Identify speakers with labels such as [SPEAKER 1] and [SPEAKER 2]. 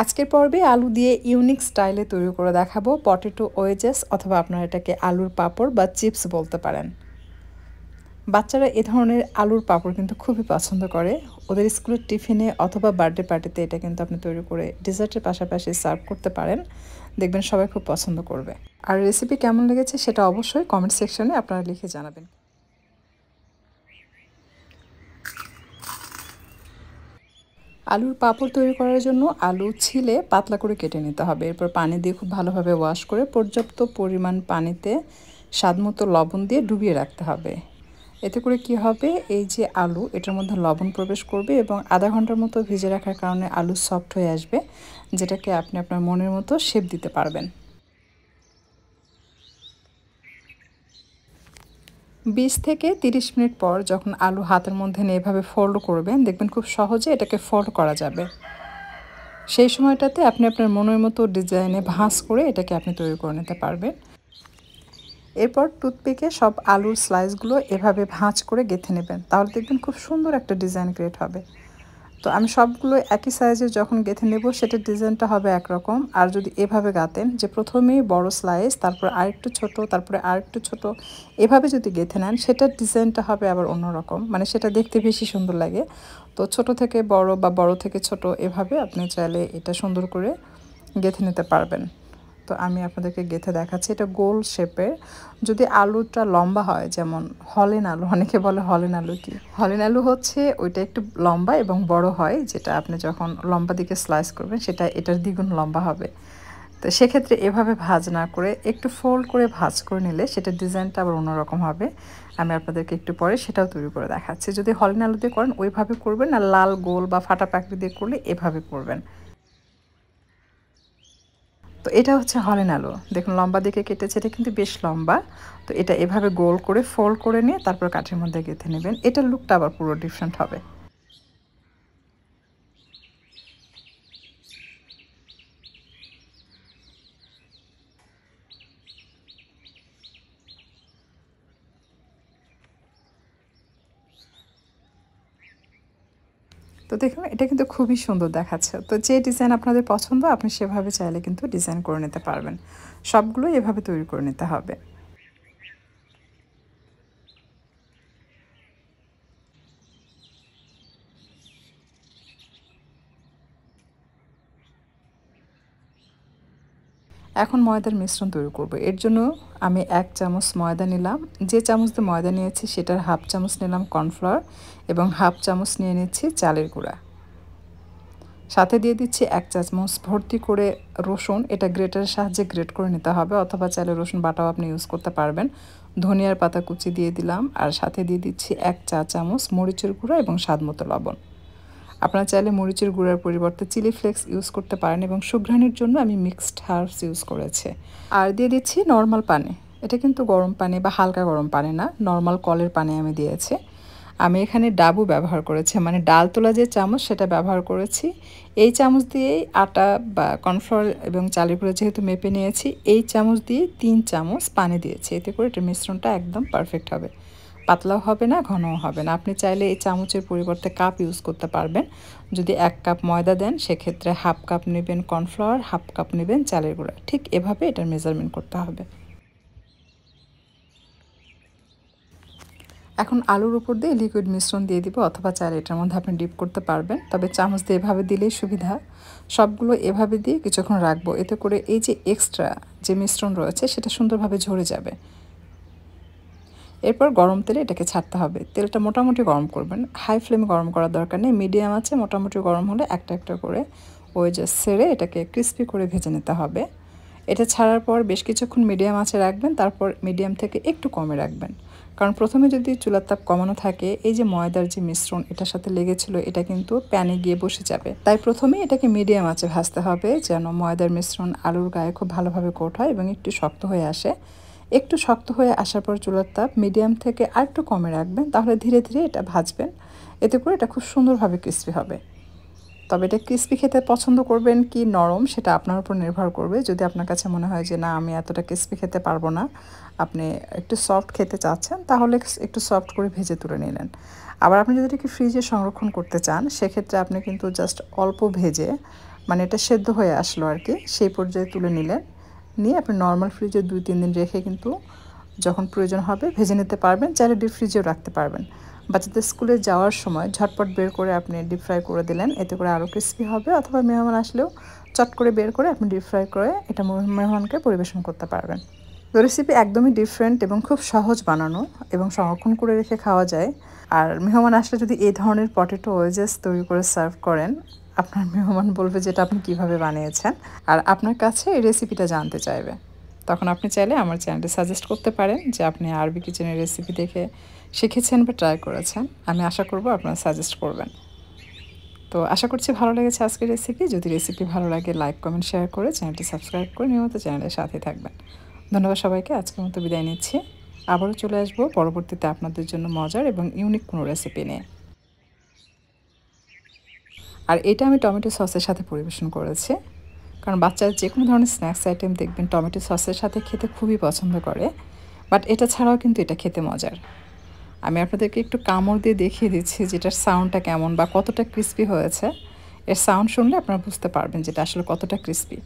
[SPEAKER 1] আজকের পর্বে আলু দিয়ে ইউনিক স্টাইলে তৈরি করে দেখাবো পটেটো ওয়েজেস অথবা আপনারা এটাকে আলুর পাপড় বা চিপস বলতে পারেন বাচ্চারা এ ধরনের আলুর পাপড় কিন্তু খুবই পছন্দ করে ওদের স্কুলের টিফিনে অথবা বার্থডে পার্টিতে এটা কিন্তু আপনি তৈরি করে ডেজার্টের পাশাপাশি সার্ভ করতে পারেন দেখবেন সবাই খুব পছন্দ করবে আর রেসিপি কেমন লেগেছে সেটা অবশ্যই কমেন্ট সেকশনে আপনারা লিখে জানাবেন আলুর পাঁপড় তৈরি করার জন্য আলু ছিলে পাতলা করে কেটে নিতে হবে এরপর পানি দিয়ে খুব ভালোভাবে ওয়াশ করে পর্যাপ্ত পরিমাণ পানিতে স্বাদমতো লবণ দিয়ে ডুবিয়ে রাখতে হবে এতে করে কি হবে এই যে আলু এটার মধ্যে লবণ প্রবেশ করবে এবং আধা ঘন্টার মতো ভিজে রাখার কারণে আলু সফট হয়ে আসবে যেটাকে আপনি আপনার মনের মতো শেপ দিতে পারবেন বিশ থেকে তিরিশ মিনিট পর যখন আলু হাতের মধ্যে নিয়ে এভাবে ফোল্ড করবেন দেখবেন খুব সহজে এটাকে ফোল্ড করা যাবে সেই সময়টাতে আপনি আপনার মনের মতো ডিজাইনে ভাঁজ করে এটাকে আপনি তৈরি করে নিতে পারবেন এরপর টুথপিকে সব আলুর স্লাইসগুলো এভাবে ভাঁজ করে গেঁথে নেবেন তাহলে দেখবেন খুব সুন্দর একটা ডিজাইন ক্রিয়েট হবে তো আমি সবগুলো একই সাইজে যখন গেঁথে নেব সেটা ডিজাইনটা হবে একরকম আর যদি এভাবে গাতেন যে প্রথমেই বড় স্লাইস তারপর আরেকটু ছোট তারপরে আরেকটু ছোট এভাবে যদি গেঁথে নেন সেটার ডিজাইনটা হবে আবার অন্যরকম মানে সেটা দেখতে বেশি সুন্দর লাগে তো ছোট থেকে বড় বা বড় থেকে ছোট এভাবে আপনি চাইলে এটা সুন্দর করে গেঁথে নিতে পারবেন তো আমি আপনাদেরকে গেথে দেখাচ্ছি এটা গোল শেপের যদি আলুটা লম্বা হয় যেমন হলেন আলু অনেকে বলে হলেন আলু কি হলেন আলু হচ্ছে ওইটা একটু লম্বা এবং বড় হয় যেটা আপনি যখন লম্বা দিকে স্লাইস করবেন সেটা এটার দ্বিগুণ লম্বা হবে তো সেক্ষেত্রে এভাবে ভাজ না করে একটু ফোল্ড করে ভাজ করে নিলে সেটা ডিজাইনটা আবার অন্যরকম হবে আমি আপনাদেরকে একটু পরে সেটাও তৈরি করে দেখাচ্ছি যদি হলেন আলু দিয়ে করেন ওইভাবে করবেন আর লাল গোল বা ফাটা পাখড়ি দিয়ে করলে এভাবে করবেন তো এটা হচ্ছে হরেন আলো দেখুন লম্বা দিকে কেটেছে এটা কিন্তু বেশ লম্বা তো এটা এভাবে গোল করে ফোল্ড করে নিয়ে তারপর কাঠের মধ্যে গেঁথে নেবেন এটার লুকটা আবার পুরো ডিফারেন্ট হবে তো দেখুন এটা কিন্তু খুবই সুন্দর দেখাচ্ছে তো যে ডিজাইন আপনাদের পছন্দ আপনি সেভাবে চাইলে কিন্তু ডিজাইন করে নিতে পারবেন সবগুলো এভাবে তৈরি করে নিতে হবে এখন ময়দার মিশ্রণ তৈরি করব এর জন্য আমি এক চামচ ময়দা নিলাম যে চামচ দিয়ে ময়দা নিয়েছি সেটার হাফ চামচ নিলাম কর্নফ্লাওয়ার এবং হাফ চামচ নিয়ে নিচ্ছি চালের গুঁড়া সাথে দিয়ে দিচ্ছি এক চামচ ভর্তি করে রসুন এটা গ্রেটারের সাহায্যে গ্রেট করে নিতে হবে অথবা চালের রসুন বাটাও আপনি ইউজ করতে পারবেন ধনিয়ার পাতা কুচি দিয়ে দিলাম আর সাথে দিয়ে দিচ্ছি এক চা চামচ মরিচের গুঁড়া এবং স্বাদ মতো লবণ আপনারা চাইলে মরিচের গুঁড়ার পরিবর্তে চিলি ফ্লেক্স ইউজ করতে পারেন এবং সুঘ্রাণের জন্য আমি মিক্সড হার্বস ইউজ করেছি আর দিয়ে দিচ্ছি নর্মাল পানি এটা কিন্তু গরম পানি বা হালকা গরম পানি না নর্মাল কলের পানি আমি দিয়েছি আমি এখানে ডাবু ব্যবহার করেছি মানে ডাল তোলা যে চামচ সেটা ব্যবহার করেছি এই চামচ দিয়েই আটা বা কর্নফ্লোর এবং চালের গুঁড়ো যেহেতু মেপে নিয়েছি এই চামচ দিয়ে তিন চামচ পানি দিয়েছি এতে করে এটার মিশ্রণটা একদম পারফেক্ট হবে পাতলাও হবে না ঘনও হবে না আপনি চাইলে এই চামচের পরিবর্তে কাপ ইউজ করতে পারবেন যদি এক কাপ ময়দা দেন সেক্ষেত্রে হাফ কাপ নেবেন কর্নফ্লাওয়ার হাফ কাপ নেবেন চালের গুঁড়া ঠিক এভাবে এটার মেজারমেন্ট করতে হবে এখন আলুর উপর দিয়ে লিকুইড মিশ্রণ দিয়ে দিব অথবা চাইলে এটার মধ্যে আপনি ডিপ করতে পারবেন তবে চামচ দিয়ে এভাবে দিলেই সুবিধা সবগুলো এভাবে দিয়ে কিছুক্ষণ রাখবো এতে করে এই যে এক্সট্রা যে মিশ্রণ রয়েছে সেটা সুন্দরভাবে ঝরে যাবে এরপর গরম তেলে এটাকে ছাড়তে হবে তেলটা মোটামুটি গরম করবেন হাই ফ্লেমে গরম করার দরকার নেই মিডিয়াম আছে মোটামুটি গরম হলে একটা একটা করে ওই যে সেরে এটাকে ক্রিস্পি করে ভেজে নিতে হবে এটা ছাড়ার পর বেশ কিছুক্ষণ মিডিয়াম আছে রাখবেন তারপর মিডিয়াম থেকে একটু কমে রাখবেন কারণ প্রথমে যদি চুলার তাপ কমানো থাকে এই যে ময়দার যে মিশ্রণ এটার সাথে লেগেছিল এটা কিন্তু প্যানে গিয়ে বসে যাবে তাই প্রথমে এটাকে মিডিয়াম আছে ভাজতে হবে যেন ময়দার মিশ্রণ আলুর গায়ে খুব ভালোভাবে কোট হয় এবং একটু শক্ত হয়ে আসে একটু শক্ত হয়ে আসার পর চুলার তাপ মিডিয়াম থেকে আর একটু কমে রাখবেন তাহলে ধীরে ধীরে এটা ভাজবেন এতে করে এটা খুব সুন্দরভাবে ক্রিস্পি হবে তবে এটা ক্রিস্পি খেতে পছন্দ করবেন কি নরম সেটা আপনার উপর নির্ভর করবে যদি আপনার কাছে মনে হয় যে না আমি এতটা ক্রিস্পি খেতে পারবো না আপনি একটু সফট খেতে চাচ্ছেন তাহলে একটু সফট করে ভেজে তুলে নিলেন আবার আপনি যদি এটাকে ফ্রিজে সংরক্ষণ করতে চান সেক্ষেত্রে আপনি কিন্তু জাস্ট অল্প ভেজে মানে এটা সেদ্ধ হয়ে আসলো আর কি সেই পর্যায়ে তুলে নিলেন নিয়ে আপনি নর্মাল ফ্রিজে দুই তিন দিন রেখে কিন্তু যখন প্রয়োজন হবে ভেজে নিতে পারবেন চাইলে ডিপ ফ্রিজেও রাখতে পারবেন বাচ্চাদের স্কুলে যাওয়ার সময় ঝটপট বের করে আপনি ডিপ ফ্রাই করে দিলেন এতে করে আরও ক্রিস্পি হবে অথবা মেহমান আসলেও চট করে বের করে আপনি ডিপ ফ্রাই করে এটা মেহমানকে পরিবেশন করতে পারবেন তো রেসিপি একদমই ডিফারেন্ট এবং খুব সহজ বানানো এবং সংরক্ষণ করে রেখে খাওয়া যায় আর মেহমান আসলে যদি এই ধরনের পটেটো ওয়েজেস তৈরি করে সার্ভ করেন আপনার মেহমান বলবে যেটা আপনি কিভাবে বানিয়েছেন আর আপনার কাছে এই রেসিপিটা জানতে চাইবে তখন আপনি চাইলে আমার চ্যানেলটি সাজেস্ট করতে পারেন যে আপনি আরবি কিচেনের রেসিপি দেখে শিখেছেন বা ট্রাই করেছেন আমি আশা করব আপনারা সাজেস্ট করবেন তো আশা করছি ভালো লেগেছে আজকের রেসিপি যদি রেসিপি ভালো লাগে লাইক কমেন্ট শেয়ার করে চ্যানেলটি সাবস্ক্রাইব করে নিয়মিত চ্যানেলের সাথে থাকবেন ধন্যবাদ সবাইকে আজকের মতো বিদায় নিচ্ছি আবারও চলে আসবো পরবর্তীতে আপনাদের জন্য মজার এবং ইউনিক কোনো রেসিপি নিয়ে আর এটা আমি টমেটো সসের সাথে পরিবেশন করেছি কারণ বাচ্চারা যে কোনো ধরনের স্ন্যাক্স আইটেম দেখবেন টমেটো সসের সাথে খেতে খুবই পছন্দ করে বাট এটা ছাড়াও কিন্তু এটা খেতে মজার আমি আপনাদেরকে একটু কামড় দিয়ে দেখিয়ে দিচ্ছি যেটার সাউন্ডটা কেমন বা কতটা ক্রিস্পি হয়েছে এর সাউন্ড শুনলে আপনারা বুঝতে পারবেন যেটা আসলে কতটা ক্রিস্পি